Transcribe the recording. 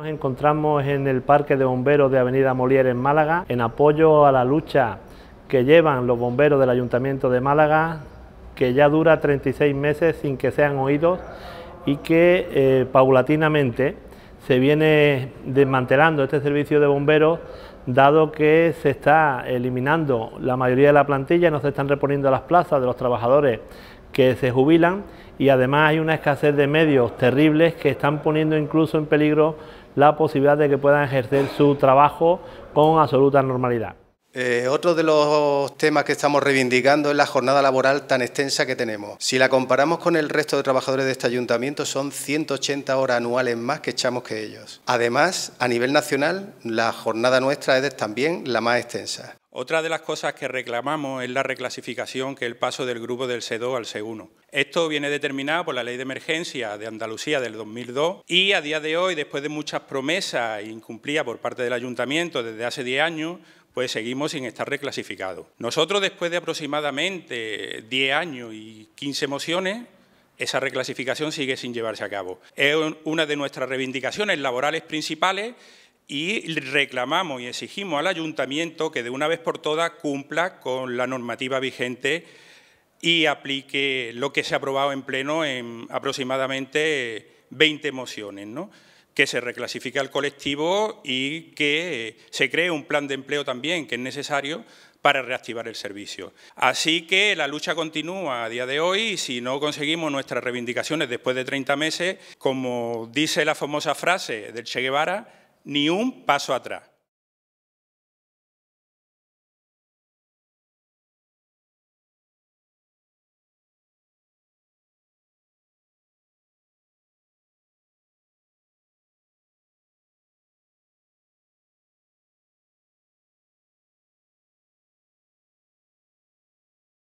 Nos encontramos en el Parque de Bomberos de Avenida Molière en Málaga en apoyo a la lucha que llevan los bomberos del Ayuntamiento de Málaga, que ya dura 36 meses sin que sean oídos y que eh, paulatinamente se viene desmantelando este servicio de bomberos dado que se está eliminando la mayoría de la plantilla, no se están reponiendo las plazas de los trabajadores que se jubilan y además hay una escasez de medios terribles que están poniendo incluso en peligro la posibilidad de que puedan ejercer su trabajo con absoluta normalidad. Eh, otro de los temas que estamos reivindicando es la jornada laboral tan extensa que tenemos. Si la comparamos con el resto de trabajadores de este ayuntamiento, son 180 horas anuales más que echamos que ellos. Además, a nivel nacional, la jornada nuestra es también la más extensa. Otra de las cosas que reclamamos es la reclasificación que es el paso del grupo del C2 al C1. Esto viene determinado por la Ley de Emergencia de Andalucía del 2002 y a día de hoy, después de muchas promesas incumplidas por parte del Ayuntamiento desde hace 10 años, pues seguimos sin estar reclasificados. Nosotros, después de aproximadamente 10 años y 15 mociones, esa reclasificación sigue sin llevarse a cabo. Es una de nuestras reivindicaciones laborales principales y reclamamos y exigimos al ayuntamiento que de una vez por todas cumpla con la normativa vigente y aplique lo que se ha aprobado en pleno en aproximadamente 20 mociones, ¿no? que se reclasifique al colectivo y que se cree un plan de empleo también, que es necesario para reactivar el servicio. Así que la lucha continúa a día de hoy y si no conseguimos nuestras reivindicaciones después de 30 meses, como dice la famosa frase del Che Guevara, ni un paso atrás.